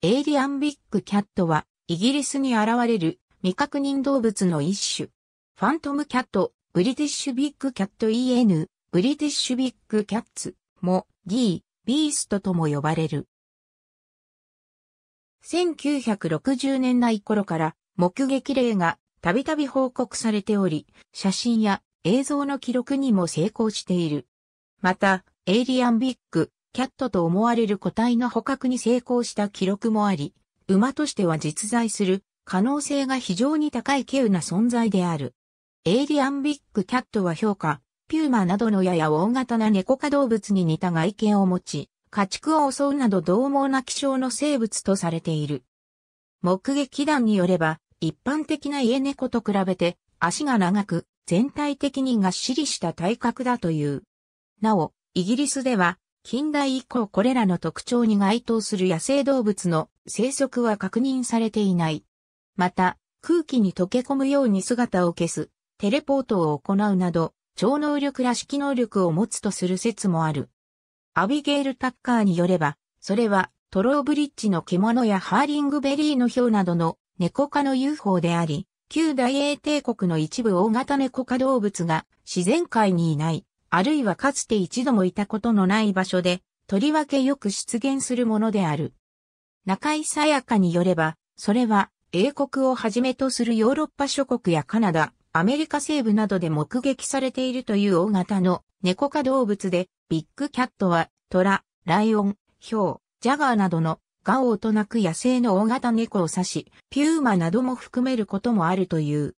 エイリアンビッグキャットは、イギリスに現れる未確認動物の一種。ファントムキャット、ブリティッシュビッグキャット EN、ブリティッシュビッグキャッツ、も、D、ビーストとも呼ばれる。1960年代頃から目撃例がたびたび報告されており、写真や映像の記録にも成功している。また、エイリアンビッグキャットと思われる個体の捕獲に成功した記録もあり、馬としては実在する可能性が非常に高い稀有な存在である。エイリアンビッグキャットは評価、ピューマなどのやや大型な猫科動物に似た外見を持ち、家畜を襲うなど獰猛な気象の生物とされている。目撃団によれば、一般的な家猫と比べて、足が長く、全体的にがっしりした体格だという。なお、イギリスでは、近代以降これらの特徴に該当する野生動物の生息は確認されていない。また、空気に溶け込むように姿を消す、テレポートを行うなど、超能力らしき能力を持つとする説もある。アビゲール・タッカーによれば、それはトローブリッジの獣やハーリングベリーの氷などの猫科の UFO であり、旧大英帝国の一部大型猫科動物が自然界にいないあるいはかつて一度もいたことのない場所で、とりわけよく出現するものである。中井さやかによれば、それは英国をはじめとするヨーロッパ諸国やカナダ、アメリカ西部などで目撃されているという大型の猫科動物で、ビッグキャットは、トラ、ライオン、ヒョウ、ジャガーなどの、ガオーとなく野生の大型猫を指し、ピューマなども含めることもあるという。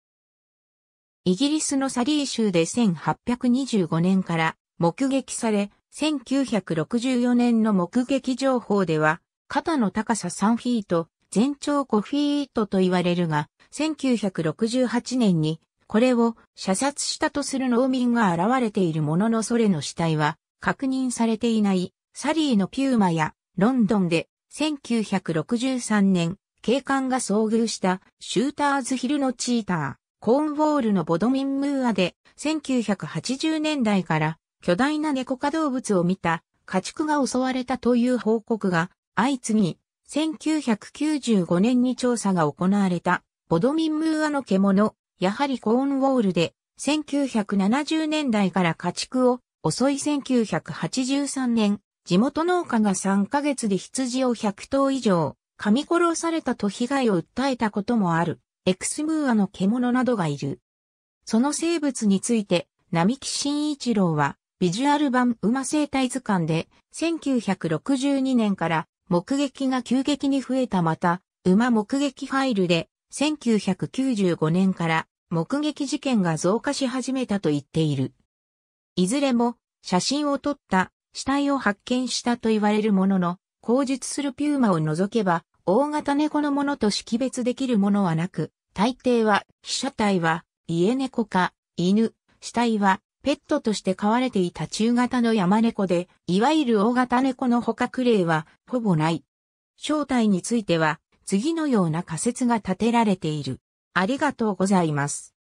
イギリスのサリー州で1825年から目撃され、1964年の目撃情報では、肩の高さ3フィート、全長5フィートと言われるが、1968年にこれを射殺したとする農民が現れているもののそれの死体は確認されていないサリーのピューマやロンドンで1963年警官が遭遇したシューターズヒルのチーター。コーンウォールのボドミンムーアで1980年代から巨大な猫科動物を見た家畜が襲われたという報告が相次ぎ、1995年に調査が行われたボドミンムーアの獣、やはりコーンウォールで1970年代から家畜を襲い1983年、地元農家が3ヶ月で羊を100頭以上、噛み殺されたと被害を訴えたこともある。エクスムーアの獣などがいる。その生物について、並木慎一郎は、ビジュアル版馬生態図鑑で、1962年から目撃が急激に増えたまた、馬目撃ファイルで、1995年から目撃事件が増加し始めたと言っている。いずれも、写真を撮った、死体を発見したと言われるものの、口述するピューマを除けば、大型猫のものと識別できるものはなく、大抵は、被写体は、家猫か、犬、死体は、ペットとして飼われていた中型の山猫で、いわゆる大型猫の捕獲例は、ほぼない。正体については、次のような仮説が立てられている。ありがとうございます。